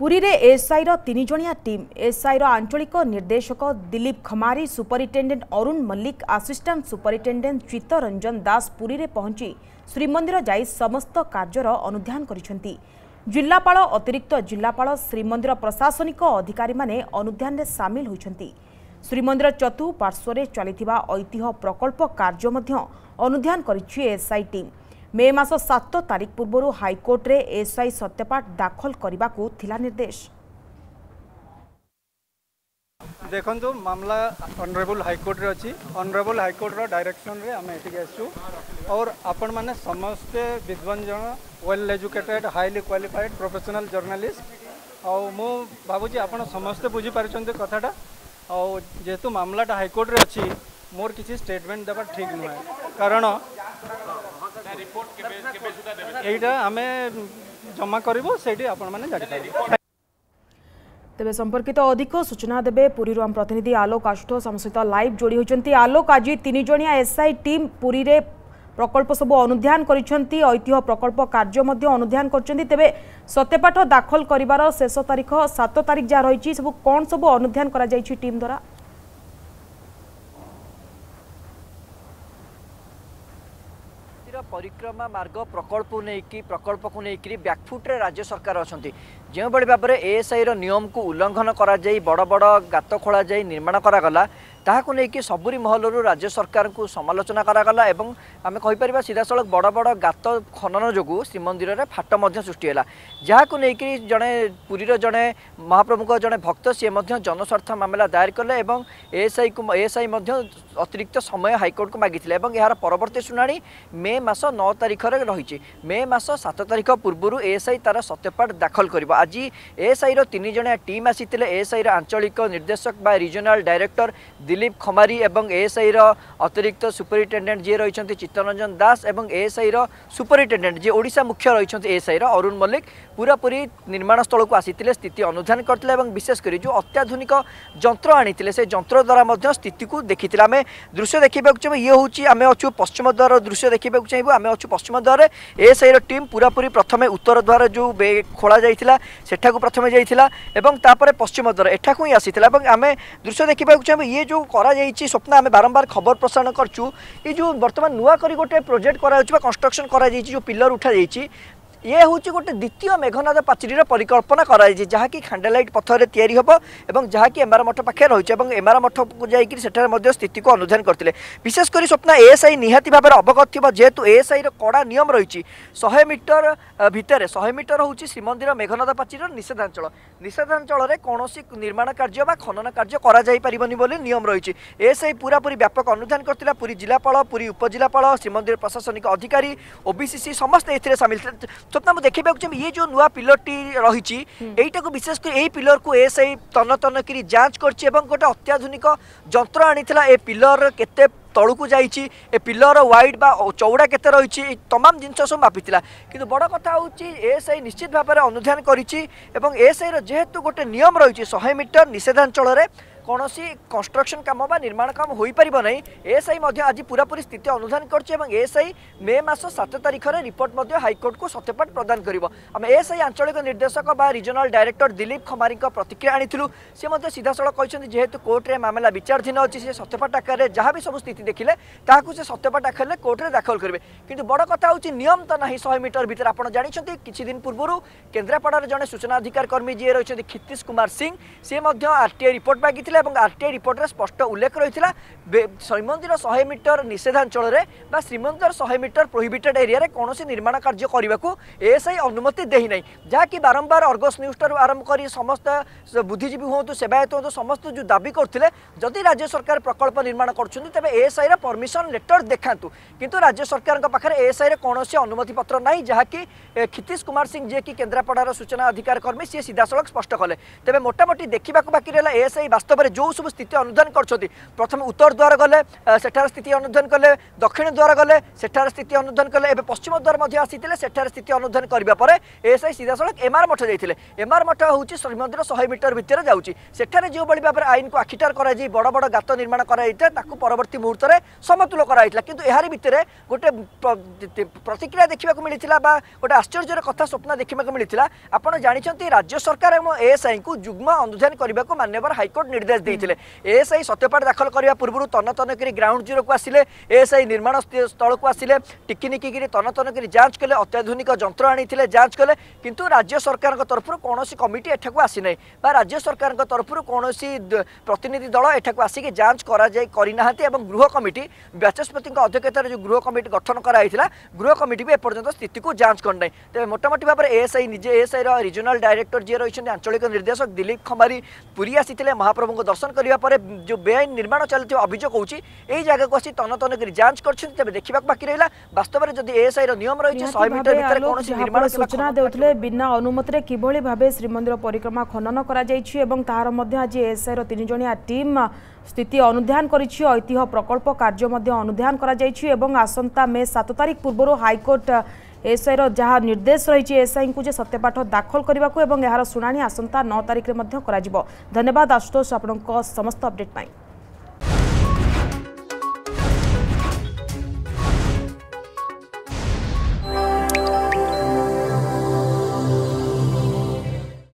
ପୁରୀରେ ଏସ୍ଆଇର ତିନିଜଣିଆ ଟିମ୍ ଏସ୍ଆଇର ଆଞ୍ଚଳିକ ନିର୍ଦ୍ଦେଶକ Dilip Khamari superintendent Arun Mallick assistant superintendent Chitta Ranjan Das ପୁରୀରେ ପହଞ୍ଚି ଶ୍ରୀମନ୍ଦିର ଯାଇ ସମସ୍ତ କାର୍ଯ୍ୟର ଅନୁଧ୍ୟାନ କରିଛନ୍ତି ଜିଲ୍ଲାପାଳ ଅତିରିକ୍ତ ଜିଲ୍ଲାପାଳ ଶ୍ରୀମନ୍ଦିର ପ୍ରଶାସନିକ ଅଧିକାରୀମାନେ ଅନୁଧ୍ୟାନରେ ସାମିଲ ହୋଇଛନ୍ତି ଶ୍ରୀମନ୍ଦିର ଚତୁଃପାର୍ଶ୍ୱରେ ଚାଲିଥିବା ଐତିହ୍ୟ ପ୍ରକଳ୍ପ କାର୍ଯ୍ୟ ମଧ୍ୟ ଅନୁଧ୍ୟାନ କରିଛି ଏସ୍ଆଇ ଟିମ୍ মে মাস সাত তারিখ পূর্বর হাইকোর্টে এসআই সত্যপাঠ দাখল করা নির্দেশ দেখন্তু মামলা অনরেবল হাইকোর্টে অছি অনরেবল হাইকোর্টর ডাইরেকশনরে আমি এটিকে আসছু और आपण মানে সমস্তে বিদ্বান জন well educated highly qualified professional journalist আউ মু ভাবুছি আপন সমস্তে বুঝি পারছন্তি কথাটা আউ যেহেতু মামলাটা হাইকোর্টরে অছি মোর কিছু স্টেটমেন্ট দেবা ঠিক নয় কারণ এইটা আমি জমা করব সেইটি আপনার জাঁপার তেবে সম্পর্কিত অধিক সূচনা দেবে পুরীর আম প্রতিনিধি আলোক আশুতোষ আম সহ লাইভ যোড়ি হয়েছেন আলোক আজ তিনজিয়া এসআই টিম পুরীরে প্রকল্প সবু অনুধান করেছেন ঐতিহ্য প্রকল্প কার্য মধ্য অনুধান করছেন তেবে সত্যপাঠ দাখল করিবার শেষ তারিখ সাত তারিখ যা রয়েছে সবু কম সবু অনুধান করা যাই টিম দ্বারা ପରିକ୍ରମା ମାର୍ଗ ପ୍ରକଳ୍ପ ନେଇକି ପ୍ରକଳ୍ପକୁ ନେଇକରି ବ୍ୟାକ୍ଫୁଟ୍ରେ ରାଜ୍ୟ ସରକାର ଅଛନ୍ତି ଯେଉଁଭଳି ଭାବରେ ଏଏସ୍ଆଇର ନିୟମକୁ ଉଲ୍ଲଂଘନ କରାଯାଇ ବଡ଼ ବଡ଼ ଗାତ ଖୋଳାଯାଇ ନିର୍ମାଣ କରାଗଲା ତାହାକୁ ନେଇକି ସବୁରି ମହଲରୁ ରାଜ୍ୟ ସରକାରଙ୍କୁ ସମାଲୋଚନା କରାଗଲା ଏବଂ ଆମେ କହିପାରିବା ସିଧାସଳଖ ବଡ଼ ବଡ଼ ଗାତ ଖନନ ଯୋଗୁଁ ଶ୍ରୀମନ୍ଦିରରେ ଫାଟ ମଧ୍ୟ ସୃଷ୍ଟି ହେଲା ଯାହାକୁ ନେଇକି ଜଣେ ପୁରୀର ଜଣେ ମହାପ୍ରଭୁଙ୍କ ଜଣେ ଭକ୍ତ ସିଏ ମଧ୍ୟ ଜନସ୍ୱାର୍ଥ ମାମଲା ଦାୟର କଲେ ଏବଂ ଏଏସ୍ଆଇକୁ ଏଏସ୍ଆଇ ମଧ୍ୟ ଅତିରିକ୍ତ ସମୟ ହାଇକୋର୍ଟକୁ ମାଗିଥିଲେ ଏବଂ ଏହାର ପରବର୍ତ୍ତୀ ଶୁଣାଣି ମେ ମାସ ନଅ ତାରିଖରେ ରହିଛି ମେ ମାସ ସାତ ତାରିଖ ପୂର୍ବରୁ ଏଏସ୍ଆଇ ତାର ସତ୍ୟପାଠ ଦାଖଲ କରିବ ଆଜି ଏଏସ୍ଆଇର ତିନି ଜଣିଆ ଟିମ୍ ଆସିଥିଲେ ଏଏସ୍ଆଇର ଆଞ୍ଚଳିକ ନିର୍ଦ୍ଦେଶକ ବା ରିଜନାଲ୍ ଡାଇରେକ୍ଟର দিলীপ খমারি এবং এএসআইর অতিরিক্ত সুপরিটেডেট যে রয়েছেন চিত্তরঞ্জন দাস এবং এএসআইর সুপরিটেডেন্ট যে ওড়শা মুখ্য রয়েছেন এএসআইর অরুণ মল্লিক পুরাপুরি নির্মাণস্থলক আসিলে স্থিতি অনুধান করলে এবং বিশেষ করে যে অত্যাধুনিক যন্ত্র আনিলে সেই যন্ত্র দ্বারা মধ্য স্থিতিকে দেখি আমি দৃশ্য দেখা চাইব ইয়ে হচ্ছে আমি অছু পশ্চিম দ্বার দৃশ্য দেখা চাইব আমি অছু পশ্চিম দ্বারে এএসআইর টিম পুরাপুরি প্রথমে উত্তর দ্বার যে খোলা যাই সেটা প্রথমে যাই এবং তাপরে পশ্চিম দ্বার এঠাকু হি আসি এবং আমি দৃশ্য দেখা চাইব ইয়ে যে ଯୋଉ କରାଯାଇଛି ସ୍ୱପ୍ନ ଆମେ ବାରମ୍ବାର ଖବର ପ୍ରସାରଣ କରୁଛୁ ଏ ଯୋଉ ବର୍ତ୍ତମାନ ନୂଆ କରି ଗୋଟେ ପ୍ରୋଜେକ୍ଟ କରାଯାଉଛି ବା କନଷ୍ଟ୍ରକ୍ସନ୍ କରାଯାଇଛି ଯୋଉ ପିଲର ଉଠାଯାଇଛି ইয়ে হচ্ছে গোটে দ্বিতীয় মেঘনাদ পাচির পরিকল্পনা করা হয়েছে যা কি খাণ্ডালাইট পথরে তৈরি হব এবং যা কি এমার মঠ পাখে রয়েছে এবং এমার মঠ যাই সেটার মধ্যে স্থিতি অনুধান করলে বিশেষ করে স্বপ্ন এএসআই নিহতি ভাবে অবগত থাকবে যেহেতু এএসআই কড়া নিয়ম রয়েছে শহে মিটর ভিতরে শহে মিটর হচ্ছে শ্রীমন্দির মেঘনাদ পাচির নিষেধাঞ্চল নিষেধাঞ্চলের কৌশি নির্মাণ কার্য বা খনন কার্য করা যাই পারিবনি বলে নিয়ম রয়েছে এএসআই পুরাপুরি ব্যাপক অনুধান করলে পুরী জেলাপাল পুরী উপজেলাপাল শ্রীমন্দির প্রশাসনিক অধিকারী ওবিসিসি সমস্ত এতে সামিল ସ୍ୱପ୍ନା ମୁଁ ଦେଖିବାକୁ ଚାହିଁବି ଇଏ ଯେଉଁ ନୂଆ ପିଲରଟି ରହିଛି ଏଇଟାକୁ ବିଶେଷ କରି ଏହି ପିଲରକୁ ଏସ୍ଆଇ ତନ୍ନ ତନ୍ନ କରି ଯାଞ୍ଚ କରିଛି ଏବଂ ଗୋଟେ ଅତ୍ୟାଧୁନିକ ଯନ୍ତ୍ର ଆଣିଥିଲା ଏ ପିଲର କେତେ ତଳକୁ ଯାଇଛି ଏ ପିଲର ୱାଇଡ୍ ବା ଚଉଡ଼ା କେତେ ରହିଛି ଏ ତମାମ ଜିନିଷ ସବୁ ମାପିଥିଲା କିନ୍ତୁ ବଡ଼ କଥା ହେଉଛି ଏଏସ୍ଆଇ ନିଶ୍ଚିତ ଭାବରେ ଅନୁଧ୍ୟାନ କରିଛି ଏବଂ ଏଏସ୍ଆଇର ଯେହେତୁ ଗୋଟେ ନିୟମ ରହିଛି ଶହେ ମିଟର ନିଷେଧାଞ୍ଚଳରେ କୌଣସି କନଷ୍ଟ୍ରକ୍ସନ୍ କାମ ବା ନିର୍ମାଣ କାମ ହୋଇପାରିବ ନାହିଁ ଏଏସ୍ଆଇ ମଧ୍ୟ ଆଜି ପୁରାପୁରି ସ୍ଥିତି ଅନୁଧ୍ୟାନ କରିଛି ଏବଂ ଏଏସ୍ଆଇ ମେ ମାସ ସାତ ତାରିଖରେ ରିପୋର୍ଟ ମଧ୍ୟ ହାଇକୋର୍ଟକୁ ସତ୍ୟପାଠ ପ୍ରଦାନ କରିବ ଆମେ ଏଏସ୍ଆଇ ଆଞ୍ଚଳିକ ନିର୍ଦ୍ଦେଶକ ବା ରିଜନାଲ ଡାଇରେକ୍ଟର ଦିଲ୍ଲୀପ ଖମାରୀଙ୍କ ପ୍ରତିକ୍ରିୟା ଆଣିଥିଲୁ ସେ ମଧ୍ୟ ସିଧାସଳଖ କହିଛନ୍ତି ଯେହେତୁ କୋର୍ଟରେ ମାମଲା ବିଚାରାଧୀନ ଅଛି ସେ ସତ୍ୟପାଠ ଆକାରରେ ଯାହା ବି ସବୁ ସ୍ଥିତି ଦେଖିଲେ ତାହାକୁ ସେ ସତ୍ୟପାଠ ଆକାରରେ କୋର୍ଟରେ ଦାଖଲ କରିବେ କିନ୍ତୁ ବଡ଼ କଥା ହେଉଛି ନିୟମ ତ ନାହିଁ ଶହେ ମିଟର ଭିତରେ ଆପଣ ଜାଣିଛନ୍ତି କିଛି ଦିନ ପୂର୍ବରୁ କେନ୍ଦ୍ରାପଡ଼ାର ଜଣେ ସୂଚନା ଅଧିକାର କର୍ମୀ ଯିଏ ରହିଛନ୍ତି କ୍ଷିତିଶ କୁମାର ସିଂ ସେ ମଧ୍ୟ ଆର୍ଟିଆଇ ରିପୋର୍ଟ ମାଗିଥିଲେ এবং আরটিআই রিপোর্টে স্পষ্ট উল্লেখ রয়েছে শ্রীমন্দির শহে মিটর নিষেধাঞ্চলের বা শ্রীমন্দির শহে মিটর প্রোহিবিটেড এরিয়ার কৌশি নির্মাণ কার্য করা এএসআই অনুমতি দেই না যা কি বারম্বার অর্গস নিউজঠার আরম্ভ করে সমস্ত বুদ্ধিজীবী হুম সেবায়ত হুম সমস্ত যে দাবি করলে যদি রাজ্য সরকার প্রকল্প নির্মাণ করছেন তবে এএসআই পরমিশন লেটর দেখা কিন্তু রাজ্য সরকার পাখে এএসআই র অনুমতি অনুমতিপত্র না যা কি ক্ষিতিশ কুমার সিং যিয়ে কি কেন্দ্রাপড়ার সূচনা অধিকার কর্মী সি সিধাসল স্পষ্ট কলে তবে মোটামুটি দেখা বাকি রা এএসআই বাস্তব ভাবে যে সব স্থিতি অনুধান করছেন প্রথমে উত্তর দ্বার গলে সেঠার স্থিতি অনুধান কলে দক্ষিণ দ্বার গলে সেঠার স্থিতি অনুধান কলে এবে পশ্চিম দ্বার মধ্যে আসিলে সেঠার স্থিতি অনুধান করা পরে এএসআই সিধাসলখ এমআর মঠ যাই এমআর মঠ হচ্ছে শ্রীমন্দির শহে মিটর ভিতরে যাচ্ছে সেখানে যেভাবে ভাবে আইনকে আখিটার করা যাই বড় বড় গাত নির্মাণ করা যাই তাকে পরবর্তী মুহূর্তে সমতুল করা হয়েছিল কিন্তু এর ভিতরে গোটে প্রতিক্রিয়া দেখা মিছিল বা গোটে আশ্চর্যের কথা স্বপ্ন দেখা মিছিল আপনার জাঁচান রাজ্য সরকার এবং এএসআই যুগ্ম অনুধান করা মানবর হাইকোর্ট নির্দেশ ନିର୍ଦ୍ଦେଶ ଦେଇଥିଲେ ଏଏସ୍ଆଇ ସତ୍ୟପାଠ ଦାଖଲ କରିବା ପୂର୍ବରୁ ତନତନ କରି ଗ୍ରାଉଣ୍ଡ ଜିରୋକୁ ଆସିଲେ ଏଏସ୍ଆଇ ନିର୍ମାଣ ସ୍ଥଳକୁ ଆସିଲେ ଟିକିନିକିରି ତନତନ କରି ଯାଞ୍ଚ କଲେ ଅତ୍ୟାଧୁନିକ ଯନ୍ତ୍ର ଆଣିଥିଲେ ଯାଞ୍ଚ କଲେ କିନ୍ତୁ ରାଜ୍ୟ ସରକାରଙ୍କ ତରଫରୁ କୌଣସି କମିଟି ଏଠାକୁ ଆସିନାହିଁ ବା ରାଜ୍ୟ ସରକାରଙ୍କ ତରଫରୁ କୌଣସି ପ୍ରତିନିଧି ଦଳ ଏଠାକୁ ଆସିକି ଯାଞ୍ଚ କରାଯାଇ କରିନାହାନ୍ତି ଏବଂ ଗୃହ କମିଟି ବାଚସ୍ପତିଙ୍କ ଅଧ୍ୟକ୍ଷତାରେ ଯେଉଁ ଗୃହ କମିଟି ଗଠନ କରାଯାଇଥିଲା ଗୃହ କମିଟି ବି ଏପର୍ଯ୍ୟନ୍ତ ସ୍ଥିତିକୁ ଯାଞ୍ଚ କରିନାହିଁ ତେବେ ମୋଟାମୋଟି ଭାବରେ ଏଏସ୍ଆଇ ନିଜେ ଏଏସ୍ଆଇର ରିଜନାଲ୍ ଡାଇରେକ୍ଟର ଯିଏ ରହିଛନ୍ତି ଆଞ୍ଚଳିକ ନିର୍ଦ୍ଦେଶକ ଦିଲ୍ଲୀପ ଖମାରୀ ପୁରୀ ଆସିଥିଲେ ମହାପ୍ରଭୁଙ୍କ দর্শন করা পরে যে বেআইন নির্মাণ চালুথা অভিযোগ হচ্ছে এই জায়গাকে আসি তন তন করে যাঞ্চ করছেন তবে দেখা বাকি রহলা বাস্তবরে যদি এএসআই র নিয়ম রয়েছে শহে মিটার ভিতরে কোণী নির্মাণ সূচনা দেউলে বিনা অনুমতিতে কিভাবে ভাবে শ্রীমন্দির পরিক্রমা খনন করা যাইছি এবং তাহার মধ্যে আজ এএসআই র তিনজনিয়া টিম স্থিতি অনুধান করেছি ঐতিহ্য প্রকল্প কার্য মধ্যে অনুধান করা যাইছি এবং আসন্তা মে সাত তারিখ পূর্বর হাইকোর্ট ଏସ୍ଆଇର ଯାହା ନିର୍ଦ୍ଦେଶ ରହିଛି ଏସ୍ଆଇଙ୍କୁ ଯେ ସତ୍ୟପାଠ ଦାଖଲ କରିବାକୁ ଏବଂ ଏହାର ଶୁଣାଣି ଆସନ୍ତା ନଅ ତାରିଖରେ ମଧ୍ୟ କରାଯିବ ଧନ୍ୟବାଦ ଆଶୁତୋଷ ଆପଣଙ୍କ ସମସ୍ତ ଅପଡେଟ୍ ପାଇଁ